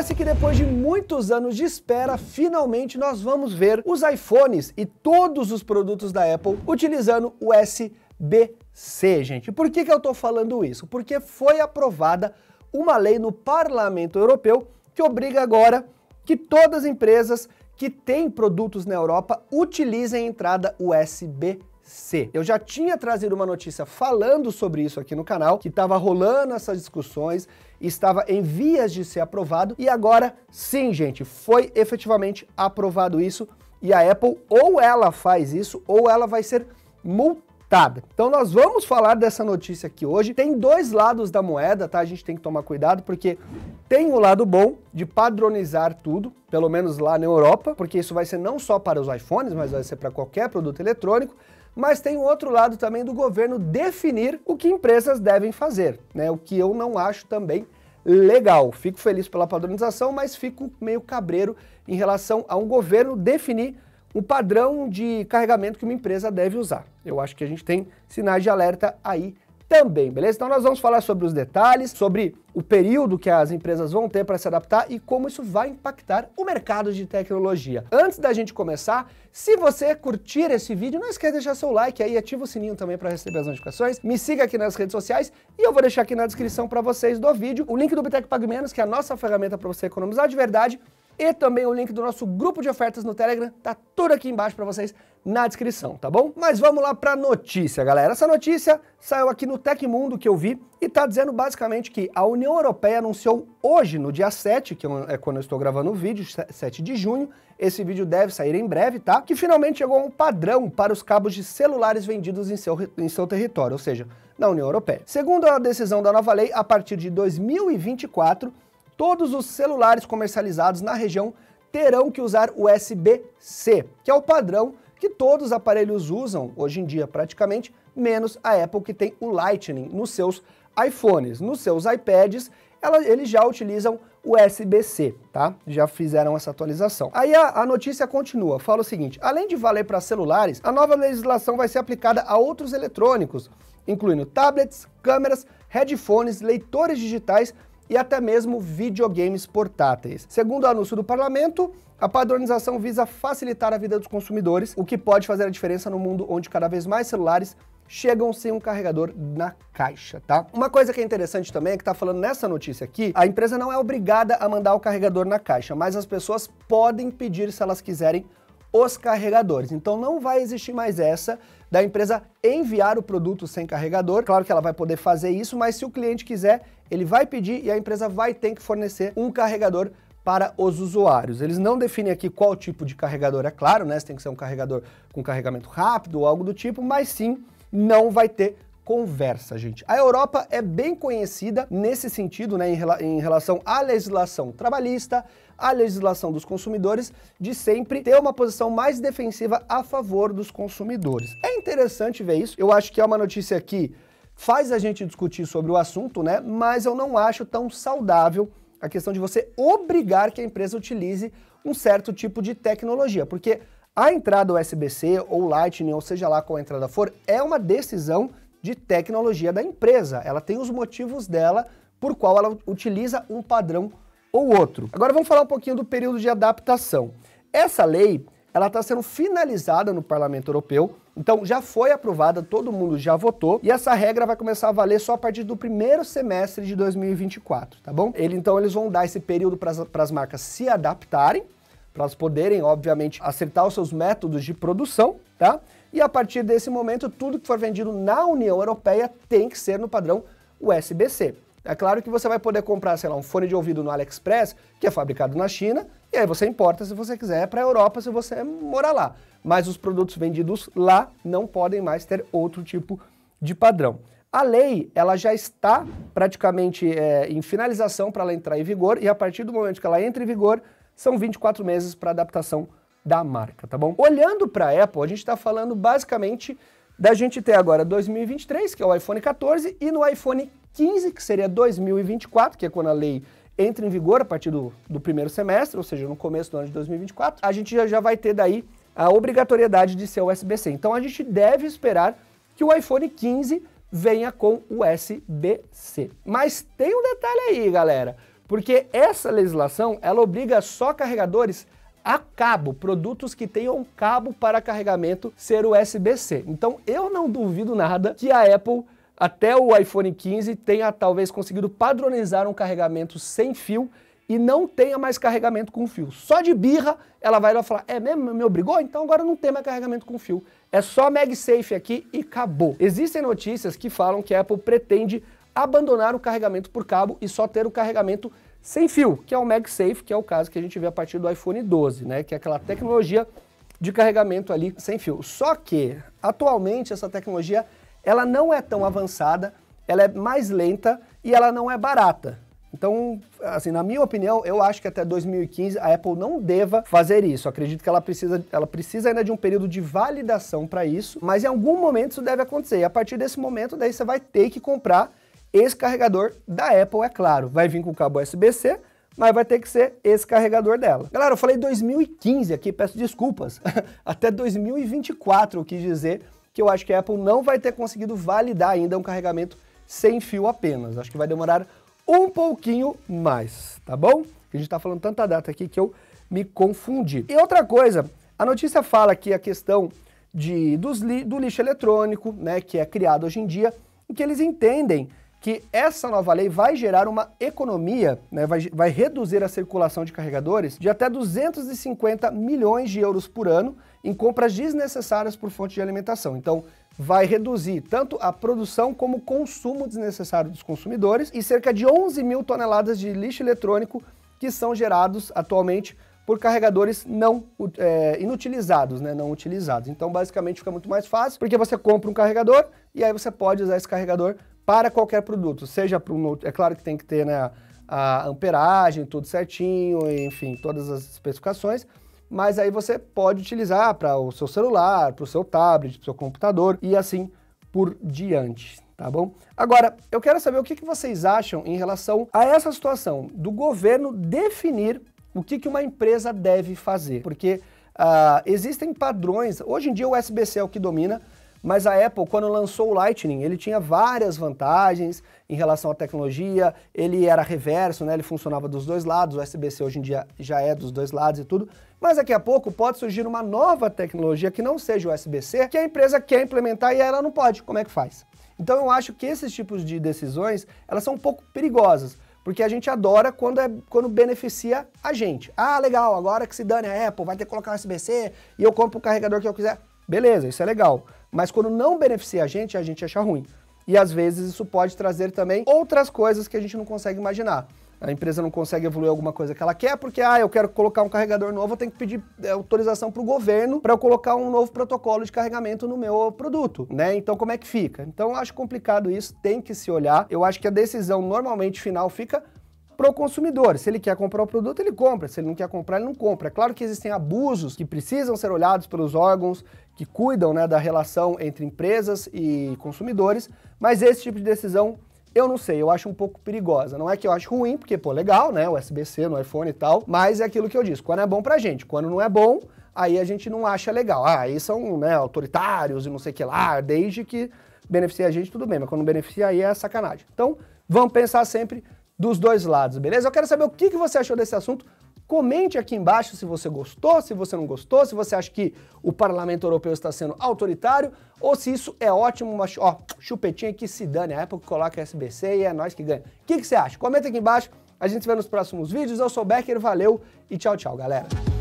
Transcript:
Parece que depois de muitos anos de espera, finalmente nós vamos ver os iPhones e todos os produtos da Apple utilizando o SBC, gente. Por que, que eu tô falando isso? Porque foi aprovada uma lei no Parlamento Europeu que obriga agora que todas as empresas que têm produtos na Europa utilizem a entrada USB-C. C. Eu já tinha trazido uma notícia falando sobre isso aqui no canal, que estava rolando essas discussões, estava em vias de ser aprovado, e agora sim, gente, foi efetivamente aprovado isso, e a Apple ou ela faz isso, ou ela vai ser multada então nós vamos falar dessa notícia aqui hoje. Tem dois lados da moeda, tá? A gente tem que tomar cuidado porque tem o lado bom de padronizar tudo, pelo menos lá na Europa, porque isso vai ser não só para os iPhones, mas vai ser para qualquer produto eletrônico mas tem o outro lado também do governo definir o que empresas devem fazer, né? O que eu não acho também legal. Fico feliz pela padronização, mas fico meio cabreiro em relação a um governo definir o padrão de carregamento que uma empresa deve usar. Eu acho que a gente tem sinais de alerta aí também, beleza? Então nós vamos falar sobre os detalhes, sobre o período que as empresas vão ter para se adaptar e como isso vai impactar o mercado de tecnologia. Antes da gente começar, se você curtir esse vídeo, não esqueça de deixar seu like aí, ativa o sininho também para receber as notificações, me siga aqui nas redes sociais e eu vou deixar aqui na descrição para vocês do vídeo o link do Bitec Pag Menos, que é a nossa ferramenta para você economizar de verdade, e também o link do nosso grupo de ofertas no Telegram, tá tudo aqui embaixo para vocês na descrição, tá bom? Mas vamos lá para a notícia, galera. Essa notícia saiu aqui no Tecmundo que eu vi e está dizendo basicamente que a União Europeia anunciou hoje, no dia 7, que é quando eu estou gravando o vídeo, 7 de junho, esse vídeo deve sair em breve, tá? Que finalmente chegou um padrão para os cabos de celulares vendidos em seu, em seu território, ou seja, na União Europeia. Segundo a decisão da nova lei, a partir de 2024, todos os celulares comercializados na região terão que usar USB-C, que é o padrão que todos os aparelhos usam hoje em dia praticamente, menos a Apple que tem o Lightning nos seus iPhones, nos seus iPads, ela, eles já utilizam USB-C, tá? Já fizeram essa atualização. Aí a, a, notícia continua, fala o seguinte, além de valer para celulares, a nova legislação vai ser aplicada a outros eletrônicos, incluindo tablets, câmeras, headphones, leitores digitais e até mesmo videogames portáteis. Segundo o anúncio do parlamento, a padronização visa facilitar a vida dos consumidores, o que pode fazer a diferença no mundo onde cada vez mais celulares chegam sem um carregador na caixa, tá? Uma coisa que é interessante também é que tá falando nessa notícia aqui, a empresa não é obrigada a mandar o carregador na caixa, mas as pessoas podem pedir se elas quiserem os carregadores. Então não vai existir mais essa da empresa enviar o produto sem carregador. Claro que ela vai poder fazer isso, mas se o cliente quiser, ele vai pedir e a empresa vai ter que fornecer um carregador para os usuários. Eles não definem aqui qual tipo de carregador, é claro, né? Se tem que ser um carregador com carregamento rápido ou algo do tipo, mas sim, não vai ter conversa, gente. A Europa é bem conhecida nesse sentido, né, em, rela em, relação à legislação trabalhista, à legislação dos consumidores, de sempre ter uma posição mais defensiva a favor dos consumidores. É interessante ver isso. Eu acho que é uma notícia aqui faz a gente discutir sobre o assunto, né? Mas eu não acho tão saudável a questão de você obrigar que a empresa utilize um certo tipo de tecnologia, porque a entrada USB-C ou Lightning, ou seja lá qual a entrada for, é uma decisão de tecnologia da empresa. Ela tem os motivos dela por qual ela utiliza um padrão ou outro. Agora vamos falar um pouquinho do período de adaptação. Essa lei, ela está sendo finalizada no Parlamento Europeu então já foi aprovada, todo mundo já votou e essa regra vai começar a valer só a partir do primeiro semestre de 2024, tá bom? Ele, então eles vão dar esse período para as marcas se adaptarem, para elas poderem, obviamente, acertar os seus métodos de produção, tá? E a partir desse momento, tudo que for vendido na União Europeia tem que ser no padrão USB-C. É claro que você vai poder comprar, sei lá, um fone de ouvido no AliExpress, que é fabricado na China, e aí você importa se você quiser para a Europa, se você morar lá. Mas os produtos vendidos lá não podem mais ter outro tipo de padrão. A lei, ela já está praticamente é, em finalização para ela entrar em vigor, e a partir do momento que ela entra em vigor, são 24 meses para adaptação da marca, tá bom? Olhando para a Apple, a gente está falando basicamente da gente ter agora 2023, que é o iPhone 14, e no iPhone 15, que seria 2024, que é quando a lei entra em vigor a partir do, do primeiro semestre, ou seja, no começo do ano de 2024, a gente já, já vai ter daí a obrigatoriedade de ser USB-C. Então a gente deve esperar que o iPhone 15 venha com USB-C. Mas tem um detalhe aí, galera, porque essa legislação ela obriga só carregadores a cabo, produtos que tenham cabo para carregamento ser USB-C. Então eu não duvido nada que a Apple até o iPhone 15 tenha talvez conseguido padronizar um carregamento sem fio e não tenha mais carregamento com fio. Só de birra ela vai lá falar: "É mesmo, me obrigou? Então agora não tem mais carregamento com fio. É só MagSafe aqui e acabou". Existem notícias que falam que a Apple pretende abandonar o carregamento por cabo e só ter o carregamento sem fio, que é o MagSafe, que é o caso que a gente vê a partir do iPhone 12, né, que é aquela tecnologia de carregamento ali sem fio. Só que atualmente essa tecnologia ela não é tão avançada, ela é mais lenta e ela não é barata. Então, assim, na minha opinião, eu acho que até 2015 a Apple não deva fazer isso. acredito que ela precisa, ela precisa ainda de um período de validação para isso, mas em algum momento isso deve acontecer. E a partir desse momento, daí você vai ter que comprar esse carregador da Apple, é claro. Vai vir com cabo USB-C, mas vai ter que ser esse carregador dela. Galera, eu falei 2015 aqui, peço desculpas. até 2024 eu quis dizer que eu acho que a Apple não vai ter conseguido validar ainda um carregamento sem fio apenas. Acho que vai demorar um pouquinho mais, tá bom? A gente está falando tanta data aqui que eu me confundi. E outra coisa, a notícia fala que a questão de, dos li, do lixo eletrônico, né, que é criado hoje em dia, em que eles entendem que essa nova lei vai gerar uma economia, né, vai, vai reduzir a circulação de carregadores de até 250 milhões de euros por ano em compras desnecessárias por fonte de alimentação. Então, vai reduzir tanto a produção como o consumo desnecessário dos consumidores e cerca de 11 mil toneladas de lixo eletrônico que são gerados atualmente por carregadores não é, inutilizados, né? Não utilizados. Então, basicamente, fica muito mais fácil, porque você compra um carregador e aí você pode usar esse carregador para qualquer produto, seja para um é claro que tem que ter né, a amperagem, tudo certinho, enfim, todas as especificações, mas aí você pode utilizar para o seu celular, para o seu tablet, para o seu computador e assim por diante, tá bom? Agora, eu quero saber o que, que vocês acham em relação a essa situação do governo definir o que, que uma empresa deve fazer, porque uh, existem padrões, hoje em dia o USB-C é o que domina, mas a Apple, quando lançou o Lightning, ele tinha várias vantagens em relação à tecnologia, ele era reverso, né? ele funcionava dos dois lados, o USB-C hoje em dia já é dos dois lados e tudo. Mas daqui a pouco pode surgir uma nova tecnologia que não seja o USB-C, que a empresa quer implementar e ela não pode. Como é que faz? Então eu acho que esses tipos de decisões, elas são um pouco perigosas, porque a gente adora quando, é, quando beneficia a gente. Ah, legal, agora que se dane a Apple, vai ter que colocar o USB-C e eu compro o carregador que eu quiser. Beleza, isso é legal. Mas quando não beneficia a gente, a gente acha ruim. E às vezes isso pode trazer também outras coisas que a gente não consegue imaginar. A empresa não consegue evoluir alguma coisa que ela quer, porque, ah, eu quero colocar um carregador novo, eu tenho que pedir eh, autorização para o governo para eu colocar um novo protocolo de carregamento no meu produto, né? Então, como é que fica? Então, eu acho complicado isso, tem que se olhar. Eu acho que a decisão normalmente final fica para o consumidor. Se ele quer comprar o produto, ele compra. Se ele não quer comprar, ele não compra. É claro que existem abusos que precisam ser olhados pelos órgãos que cuidam né, da relação entre empresas e consumidores, mas esse tipo de decisão eu não sei, eu acho um pouco perigosa. Não é que eu acho ruim, porque, pô, legal, né? O USB-C no iPhone e tal, mas é aquilo que eu disse, quando é bom pra gente, quando não é bom, aí a gente não acha legal. Ah, aí são, né, autoritários e não sei o que lá, desde que beneficie a gente, tudo bem, mas quando beneficia, aí é sacanagem. Então, vamos pensar sempre dos dois lados, beleza? Eu quero saber o que, que você achou desse assunto. Comente aqui embaixo se você gostou, se você não gostou, se você acha que o parlamento europeu está sendo autoritário ou se isso é ótimo, mas ó, chupetinha que se dane, é a época que coloca SBC e é nós que ganha. O que, que você acha? Comenta aqui embaixo, a gente se vê nos próximos vídeos. Eu sou o Becker, valeu e tchau, tchau, galera.